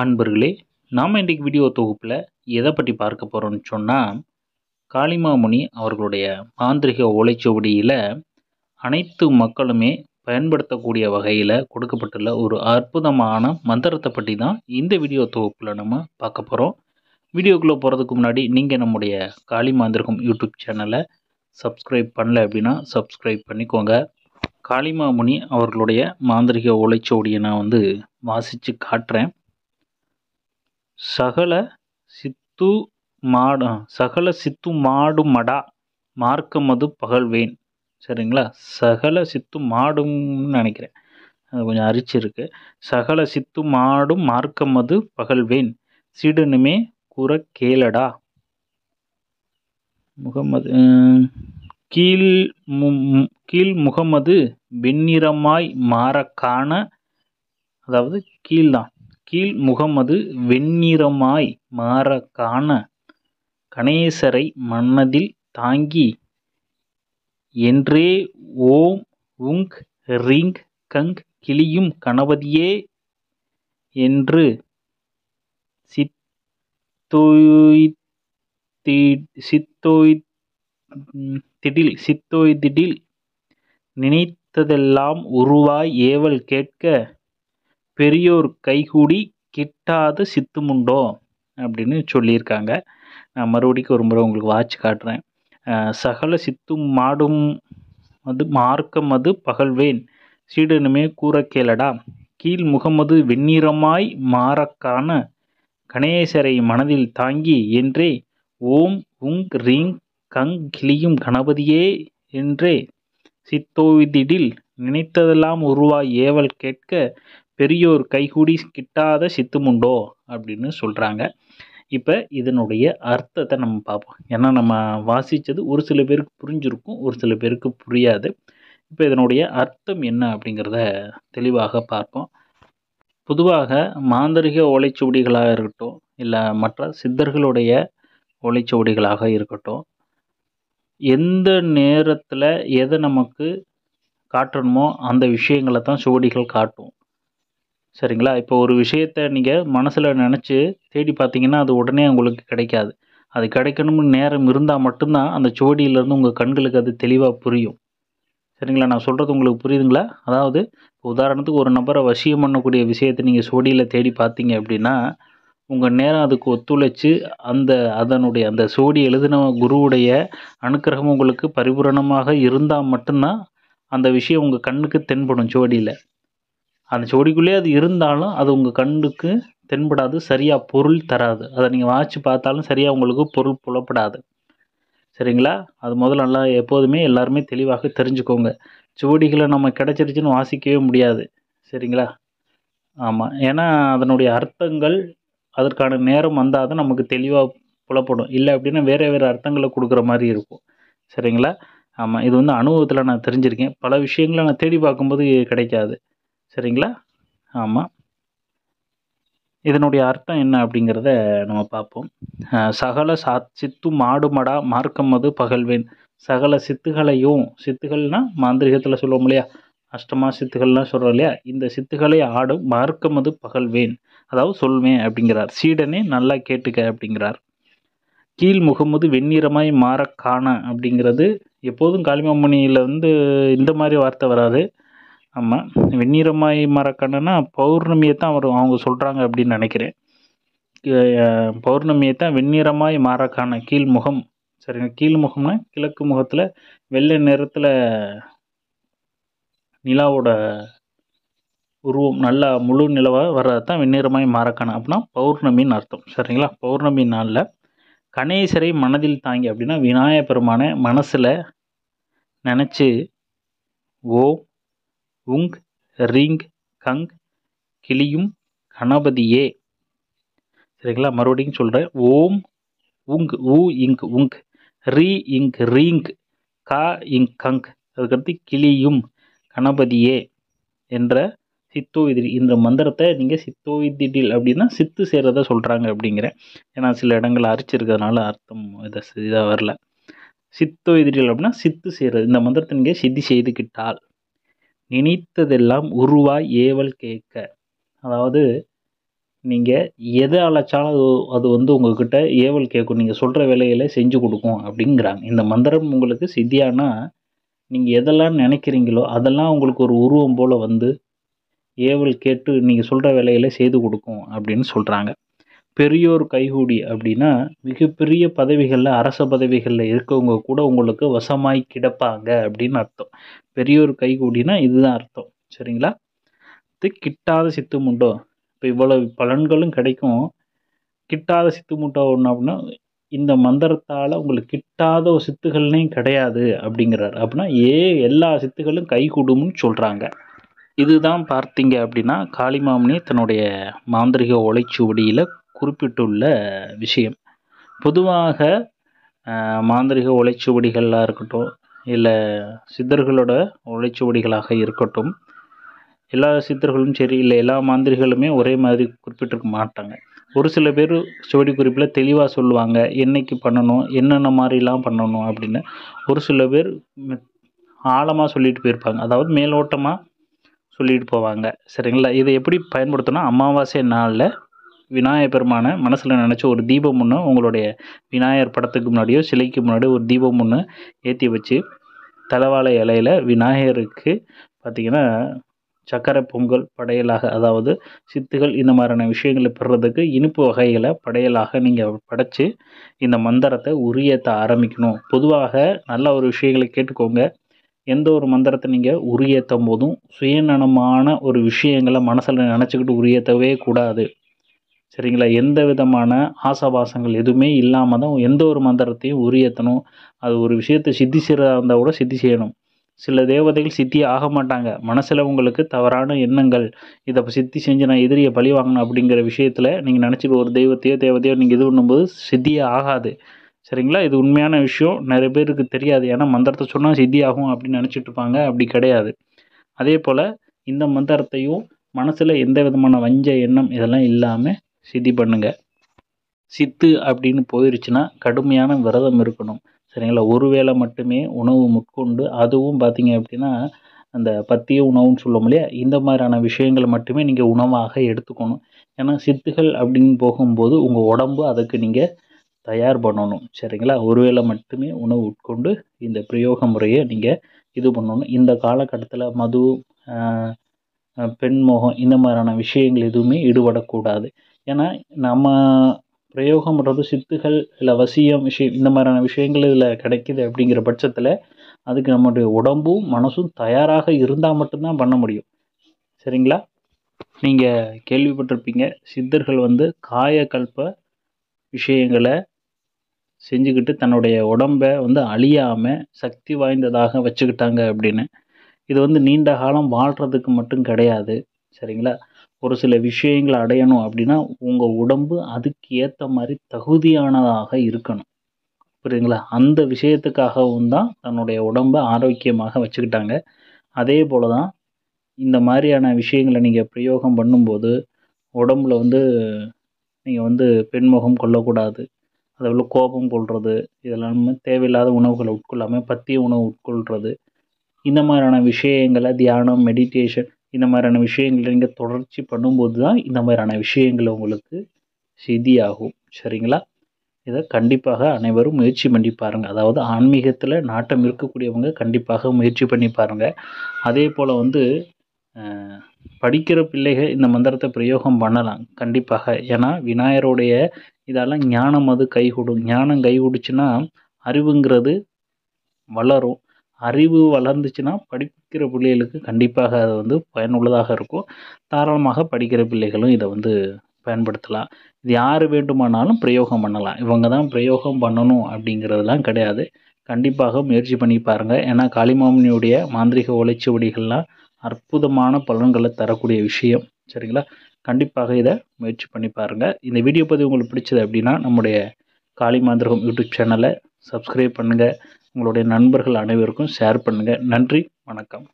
அன்பர்களே நாம் இன்றைக்கு வீடியோ தொகுப்பில் எதை பற்றி பார்க்க போகிறோம்னு சொன்னால் காளிமாமுனி அவர்களுடைய மாந்திரிக ஓலைச்சுவடியில் அனைத்து மக்களுமே பயன்படுத்தக்கூடிய வகையில் கொடுக்கப்பட்டுள்ள ஒரு அற்புதமான மந்திரத்தை பற்றி தான் இந்த வீடியோ தொகுப்பில் நம்ம பார்க்க போகிறோம் வீடியோக்குள்ளே போகிறதுக்கு முன்னாடி நீங்கள் நம்முடைய காளி மாந்திரகம் யூடியூப் சேனலை சப்ஸ்கிரைப் பண்ணல அப்படின்னா சப்ஸ்கிரைப் பண்ணிக்கோங்க காளிமாமுனி அவர்களுடைய மாந்திரிக ஓலைச்சுவடியை நான் வந்து வாசித்து காட்டுறேன் சகல சித்து மாட சகல சித்து மாடு மடா மார்க்கமது பகல்வேன் சரிங்களா சகல சித்து மாடும்னு நினைக்கிறேன் அது கொஞ்சம் அரிச்சிருக்கு சகல சித்து மாடும் மார்க்கமது பகல்வேன் சிடனுமே குற கேளடா முகமது கீழ் கீழ் முகமது வெண்ணிறமாய் மாறக்கான அதாவது கீழ்தான் கீழ் முகமது வெண்ணிறமாய் மாறக் காண கணேசரை மனதில் தாங்கி என்றே ஓம் உங் ரிங் கங் கிளியும் கணபதியே என்று சித்தோய்திடில் சித்தோய்திடில் நினைத்ததெல்லாம் உருவாய் ஏவல் கேட்க பெரியோர் கைகூடி கிட்டாத சித்தமுண்டோ அப்படின்னு சொல்லியிருக்காங்க நான் மறுபடிக்கு ஒரு முறை உங்களுக்கு வாட்சி காட்டுறேன் சகல சித்தும் மாடும் அது மார்க்கம் அது பகல்வேன் சீடனுமே கூற கேளடா கீழ் முகமது வெண்ணிறமாய் மாறக்கான கணேசரை மனதில் தாங்கி என்றே ஓம் உங் ரீங் கங் கிளியும் கணபதியே என்றே சித்தோவிதிடில் நினைத்ததெல்லாம் உருவாய் ஏவல் கேட்க பெரியோர் கைகூடி கிட்டாத சித்துமுண்டோ அப்படின்னு சொல்கிறாங்க இப்போ இதனுடைய அர்த்தத்தை நம்ம பார்ப்போம் ஏன்னா நம்ம வாசித்தது ஒரு சில பேருக்கு புரிஞ்சிருக்கும் ஒரு சில பேருக்கு புரியாது இப்போ இதனுடைய அர்த்தம் என்ன அப்படிங்கிறத தெளிவாக பார்ப்போம் பொதுவாக மாந்தரிக ஓலைச்சுவடிகளாக இருக்கட்டும் இல்லை மற்ற சித்தர்களுடைய ஓலைச்சுவடிகளாக இருக்கட்டும் எந்த நேரத்தில் எதை நமக்கு காட்டணுமோ அந்த விஷயங்களை தான் சுவடிகள் காட்டும் சரிங்களா இப்போ ஒரு விஷயத்த நீங்கள் மனசில் நினச்சி தேடி பார்த்தீங்கன்னா அது உடனே உங்களுக்கு கிடைக்காது அது கிடைக்கணும்னு நேரம் இருந்தால் மட்டும்தான் அந்த சுவடியிலேருந்து உங்கள் கண்களுக்கு அது தெளிவாக புரியும் சரிங்களா நான் சொல்கிறது உங்களுக்கு புரியுதுங்களா அதாவது உதாரணத்துக்கு ஒரு நபரை வசியம் பண்ணக்கூடிய விஷயத்தை நீங்கள் சுவடியில் தேடி பார்த்தீங்க அப்படின்னா உங்கள் நேரம் அதுக்கு ஒத்துழைச்சி அந்த அதனுடைய அந்த சுவடி எழுதின குருவுடைய அனுக்கிரகம் உங்களுக்கு பரிபூரணமாக இருந்தால் மட்டும்தான் அந்த விஷயம் உங்கள் கண்ணுக்கு தென்படும் சுவடியில் அந்த செடிக்குள்ளே அது இருந்தாலும் அது உங்கள் கண்ணுக்கு தென்படாது சரியாக பொருள் தராது அதை நீங்கள் வாட்சி பார்த்தாலும் சரியாக உங்களுக்கு பொருள் புலப்படாது சரிங்களா அது முதல்ல நல்லா எப்போதுமே எல்லாருமே தெளிவாக தெரிஞ்சுக்கோங்க சுவடிகளை நம்ம கிடச்சிருச்சுன்னு வாசிக்கவே முடியாது சரிங்களா ஆமாம் ஏன்னா அதனுடைய அர்த்தங்கள் அதற்கான நேரம் வந்தால் தான் நமக்கு தெளிவாக புலப்படும் இல்லை அப்படின்னா வேறு வேறு அர்த்தங்களை கொடுக்குற மாதிரி இருக்கும் சரிங்களா ஆமாம் இது வந்து அனுபவத்தில் நான் தெரிஞ்சிருக்கேன் பல விஷயங்களை நான் தேடி பார்க்கும்போது கிடைக்காது சரிங்களா ஆமாம் இதனுடைய அர்த்தம் என்ன அப்படிங்கிறத நம்ம பார்ப்போம் சகல சாத் சித்து மாடுமடா மார்க்கமது பகல்வேன் சகல சித்துகளையும் சித்துகள்னால் மாந்திரிகத்தில் சொல்லுவோம் இல்லையா அஷ்டமா சித்துகள்லாம் சொல்கிறோம் இல்லையா இந்த சித்துகளை ஆடும் மது பகல்வேன் அதாவது சொல்வேன் அப்படிங்கிறார் சீடனே நல்லா கேட்டுக்க அப்படிங்கிறார் கீழ் முகமது வெண்ணிறமாய் மாற காண அப்படிங்கிறது எப்போதும் காளிமாமணியில் வந்து இந்த மாதிரி வார்த்தை வராது ஆமாம் வெண்ணிறமாய் மறக்கணும்னா பௌர்ணமியை தான் அவர் அவங்க சொல்கிறாங்க அப்படின்னு நினைக்கிறேன் பௌர்ணமியை தான் வெண்ணிறமாய் மாறக்கான கீழ்முகம் சரிங்க கீழ்முகம்னா கிழக்கு முகத்தில் வெள்ளை நிறத்தில் நிலாவோட உருவம் நல்லா முழு நிலவாக வர்றது தான் வெண்ணிறமாய் மாறக்கான அப்படின்னா பௌர்ணமின்னு அர்த்தம் சரிங்களா பௌர்ணமி நாளில் கணேசரை மனதில் தாங்கி அப்படின்னா விநாயகப் பெருமானை மனசில் நினச்சி ஓம் உங் ரிங் கங் கிளியும் கணபதியே சரிங்களா மறுபடியும் சொல்கிறேன் ஓம் உங் ஊ இங் உங் ரீ இங் ரீங் கா இங் கங் அதுக்கடுத்து கிளியும் கணபதியே என்ற சித்தோய்திரி இந்த மந்திரத்தை நீங்கள் சித்தோவிதிடில் அப்படின்னா சித்து சேர்றத சொல்கிறாங்க அப்படிங்கிறேன் ஏன்னா சில இடங்கள் அரிச்சிருக்கிறதுனால அர்த்தம் இதை இதாக வரல சித்தோய்திரில் அப்படின்னா சித்து செய்கிறது இந்த மந்திரத்தை நீங்கள் சித்தி செய்துக்கிட்டால் நினைத்ததெல்லாம் உருவாய் ஏவல் கேட்க அதாவது நீங்கள் எதை அழைச்சாலும் அது அது வந்து உங்கள்கிட்ட ஏவல் கேட்கும் நீங்கள் சொல்கிற வேலைகளை செஞ்சு கொடுக்கும் அப்படிங்கிறாங்க இந்த மந்திரம் உங்களுக்கு சித்தியானா நீங்கள் எதெல்லாம் நினைக்கிறீங்களோ அதெல்லாம் உங்களுக்கு ஒரு உருவம் போல் வந்து ஏவல் கேட்டு நீங்கள் சொல்கிற வேலைகளை செய்து கொடுக்கும் அப்படின்னு சொல்கிறாங்க பெரியோர் கைகூடி அப்படின்னா மிகப்பெரிய பதவிகளில் அரச பதவிகளில் இருக்கவங்க கூட உங்களுக்கு வசமாய் கிடப்பாங்க அப்படின்னு அர்த்தம் பெரியோர் கைகூடினா இதுதான் அர்த்தம் சரிங்களா இது கிட்டாத சித்துமுண்டோ இப்போ இவ்வளவு பலன்களும் கிடைக்கும் கிட்டாத சித்துமுண்டோ ஒன்று அப்படின்னா இந்த மந்திரத்தால் உங்களுக்கு கிட்டாத ஒரு சித்துகள்லையும் கிடையாது அப்படிங்கிறார் அப்படின்னா ஏ எல்லா சித்துகளும் கைகூடும்னு சொல்கிறாங்க இதுதான் பார்த்தீங்க அப்படின்னா காளிமாமனி தன்னுடைய மாந்திரிக ஒலைச்சுவடியில் குறிப்பிட்டுள்ள விஷயம் பொதுவாக மாந்திரிக உழைச்சுவடிகளாக இருக்கட்டும் இல்லை சித்தர்களோட உழைச்சுவடிகளாக இருக்கட்டும் எல்லா சித்தர்களும் சரி இல்லை எல்லா மாந்திரிகளுமே ஒரே மாதிரி குறிப்பிட்டிருக்க மாட்டாங்க ஒரு சில பேர் சுவடி குறிப்பில் தெளிவாக சொல்லுவாங்க என்னைக்கு பண்ணணும் என்னென்ன மாதிரிலாம் பண்ணணும் அப்படின்னு ஒரு சில பேர் ஆழமாக சொல்லிட்டு போயிருப்பாங்க அதாவது மேலோட்டமாக சொல்லிட்டு போவாங்க சரிங்களா இதை எப்படி பயன்படுத்தணும் அமாவாசை நாளில் விநாயகர் பெருமானை மனசில் நினச்சி ஒரு தீபம் ஒன்று உங்களுடைய விநாயகர் படத்துக்கு முன்னாடியோ சிலைக்கு முன்னாடி ஒரு தீபம் ஒன்று ஏற்றி வச்சு தலைவாழை இலையில விநாயகருக்கு பார்த்திங்கன்னா சக்கரை பொங்கல் படையலாக அதாவது சித்துகள் இந்த மாதிரியான விஷயங்களை பெறுறதுக்கு இனிப்பு வகைகளை படையலாக நீங்கள் படைச்சி இந்த மந்திரத்தை உரியத்த ஆரம்பிக்கணும் பொதுவாக நல்ல ஒரு விஷயங்களை கேட்டுக்கோங்க எந்த ஒரு மந்திரத்தை நீங்கள் உரியேற்றும் போதும் சுயநலமான ஒரு விஷயங்களை மனசில் நினச்சிக்கிட்டு உரியேற்றவே கூடாது சரிங்களா எந்த விதமான ஆசாபாசங்கள் எதுவுமே இல்லாமல் தான் எந்த ஒரு மந்திரத்தையும் உரியத்தணும் அது ஒரு விஷயத்தை சித்தி செய்கிறதா இருந்தால் கூட சித்தி செய்யணும் சில தேவதைகள் சித்தி ஆக மாட்டாங்க மனசில் உங்களுக்கு தவறான எண்ணங்கள் இதை சித்தி செஞ்சு நான் எதிரியை பழி வாங்கணும் அப்படிங்கிற விஷயத்தில் நீங்கள் நினச்சிட்டு ஒரு தெய்வத்தையோ தேவதையோ நீங்கள் இது பண்ணும்போது சித்தியே ஆகாது சரிங்களா இது உண்மையான விஷயம் நிறைய பேருக்கு தெரியாது ஏன்னா மந்திரத்தை சொன்னால் சித்தி ஆகும் அப்படின்னு நினச்சிட்டு இருப்பாங்க அப்படி கிடையாது அதே போல் இந்த மந்திரத்தையும் மனசில் எந்த விதமான வஞ்ச எண்ணம் இதெல்லாம் இல்லாமல் சித்தி பண்ணுங்கள் சித்து அப்படின்னு போயிருச்சுன்னா கடுமையான விரதம் இருக்கணும் சரிங்களா ஒரு வேளை மட்டுமே உணவு முட்கொண்டு அதுவும் பார்த்தீங்க அப்படின்னா அந்த பத்திய உணவுன்னு சொல்லுவோம் இல்லையா இந்த மாதிரியான விஷயங்களை மட்டுமே நீங்கள் உணவாக எடுத்துக்கணும் ஏன்னா சித்துகள் அப்படின்னு போகும்போது உங்கள் உடம்பு அதுக்கு நீங்கள் தயார் பண்ணணும் சரிங்களா ஒருவேளை மட்டுமே உணவு உட்கொண்டு இந்த பிரயோக முறையை நீங்கள் இது பண்ணணும் இந்த காலகட்டத்தில் மது பெண்மோகம் இந்த மாதிரியான விஷயங்கள் எதுவுமே ஈடுபடக்கூடாது ஏன்னா நம்ம பிரயோகம் பண்ணுறது சித்துகள் இல்லை வசியம் விஷயம் இந்த மாதிரியான விஷயங்கள் இதில் கிடைக்கிது அப்படிங்கிற பட்சத்தில் அதுக்கு நம்முடைய உடம்பும் மனசும் தயாராக இருந்தால் மட்டும்தான் பண்ண முடியும் சரிங்களா நீங்கள் கேள்விப்பட்டிருப்பீங்க சித்தர்கள் வந்து காயக்கல்ப விஷயங்களை செஞ்சுக்கிட்டு தன்னுடைய உடம்பை வந்து அழியாமல் சக்தி வாய்ந்ததாக வச்சுக்கிட்டாங்க அப்படின்னு இது வந்து நீண்ட காலம் வாழ்கிறதுக்கு மட்டும் கிடையாது சரிங்களா ஒரு சில விஷயங்களை அடையணும் அப்படின்னா உங்கள் உடம்பு அதுக்கு ஏற்ற மாதிரி தகுதியானதாக இருக்கணும் புரியுதுங்களா அந்த விஷயத்துக்காகவும் தான் தன்னுடைய உடம்பை ஆரோக்கியமாக வச்சுக்கிட்டாங்க அதே போல் தான் இந்த மாதிரியான விஷயங்களை நீங்கள் பிரயோகம் பண்ணும்போது உடம்புல வந்து நீங்கள் வந்து பெண்முகம் கொள்ளக்கூடாது அதேபோல் கோபம் கொள்வது இதெல்லாம் தேவையில்லாத உணவுகளை உட்கொள்ளாமல் பத்திய உணவு உட்கொள்வது இந்த மாதிரியான விஷயங்களை தியானம் மெடிடேஷன் இந்த மாதிரியான விஷயங்களை நீங்கள் தொடர்ச்சி பண்ணும்போது தான் இந்த மாதிரியான விஷயங்கள் உங்களுக்கு செய்தியாகும் சரிங்களா இதை கண்டிப்பாக அனைவரும் முயற்சி பண்ணி பாருங்கள் அதாவது ஆன்மீகத்தில் நாட்டம் இருக்கக்கூடியவங்க கண்டிப்பாக முயற்சி பண்ணி பாருங்கள் அதே போல் வந்து படிக்கிற பிள்ளைகள் இந்த மந்திரத்தை பிரயோகம் பண்ணலாம் கண்டிப்பாக ஏன்னா விநாயகருடைய இதால் ஞானம் அது கைகூடும் ஞானம் கைகூடுச்சுன்னா அறிவுங்கிறது வளரும் அறிவு வளர்ந்துச்சுன்னா படிக்கிற பிள்ளைகளுக்கு கண்டிப்பாக அது வந்து பயனுள்ளதாக இருக்கும் தாராளமாக படிக்கிற பிள்ளைகளும் இதை வந்து பயன்படுத்தலாம் இது யார் வேண்டுமானாலும் பிரயோகம் பண்ணலாம் இவங்க தான் பிரயோகம் பண்ணணும் அப்படிங்கிறதுலாம் கிடையாது கண்டிப்பாக முயற்சி பண்ணி பாருங்கள் ஏன்னா காளிமாமனியுடைய மாந்திரிக வடிகள்லாம் அற்புதமான பலன்களை தரக்கூடிய விஷயம் சரிங்களா கண்டிப்பாக இதை முயற்சி பண்ணி பாருங்கள் இந்த வீடியோ பதிவு உங்களுக்கு பிடிச்சது அப்படின்னா நம்முடைய காளி மாந்திரகம் யூடியூப் சேனலை சப்ஸ்கிரைப் பண்ணுங்கள் உங்களுடைய நண்பர்கள் அனைவருக்கும் ஷேர் பண்ணுங்கள் நன்றி வணக்கம்